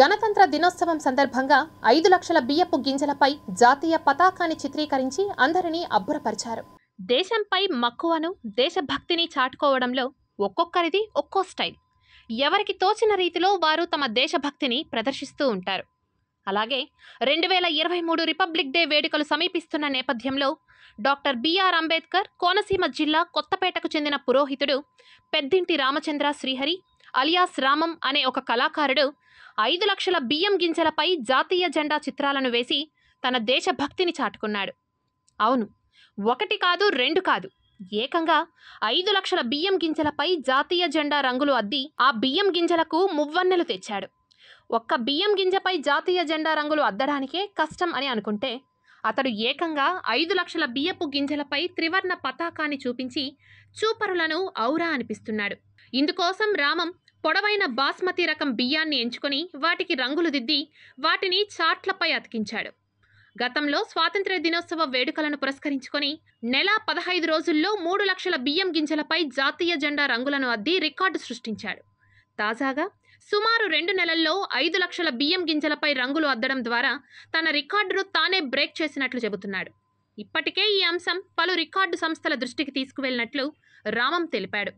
గణతంత్ర దినోత్సవం సందర్భంగా ఐదు లక్షల బియ్యపు గింజలపై జాతీయ పతాకాన్ని చిత్రీకరించి అందరినీ అబ్బురపరిచారు దేశంపై మక్కువను దేశభక్తిని చాటుకోవడంలో ఒక్కొక్కరిది ఒక్కో స్టైల్ ఎవరికి తోచిన రీతిలో వారు తమ దేశభక్తిని ప్రదర్శిస్తూ ఉంటారు అలాగే రెండు వేల ఇరవై మూడు రిపబ్లిక్ డే వేడుకలు సమీపిస్తున్న నేపథ్యంలో డాక్టర్ బిఆర్ అంబేద్కర్ కోనసీమ జిల్లా కొత్తపేటకు చెందిన పురోహితుడు పెద్దింటి రామచంద్ర శ్రీహరి అలియాస్ రామం అనే ఒక కళాకారుడు ఐదు లక్షల బియ్యం గింజలపై జాతీయ జెండా చిత్రాలను వేసి తన దేశభక్తిని చాటుకున్నాడు అవును ఒకటి కాదు రెండు కాదు ఏకంగా ఐదు లక్షల బియ్యం గింజలపై జాతీయ జెండా రంగులు అద్ది ఆ బియ్యం గింజలకు మువ్వన్నెలు తెచ్చాడు ఒక్క బియ్యం గింజపై జాతీయ జెండా రంగులు అద్దడానికే కష్టం అని అనుకుంటే అతడు ఏకంగా ఐదు లక్షల బియ్యపు గింజలపై త్రివర్ణ పతాకాన్ని చూపించి చూపరులను ఔరా అనిపిస్తున్నాడు ఇందుకోసం రామం పొడవైన బాస్మతి రకం బియ్యాన్ని ఎంచుకొని వాటికి రంగులు దిద్ది వాటిని చాట్లపై అతికించాడు గతంలో స్వాతంత్ర దినోత్సవ వేడుకలను పురస్కరించుకొని నెల పదహైదు రోజుల్లో మూడు లక్షల బియ్యం గింజలపై జాతీయ జెండా రంగులను అద్ది రికార్డు సృష్టించాడు తాజాగా సుమారు రెండు నెలల్లో ఐదు లక్షల బియ్యం గింజలపై రంగులు అద్దడం ద్వారా తన రికార్డును తానే బ్రేక్ చేసినట్లు చెబుతున్నాడు ఇప్పటికే ఈ అంశం పలు రికార్డు సంస్థల దృష్టికి తీసుకువెళ్ళినట్లు రామం తెలిపాడు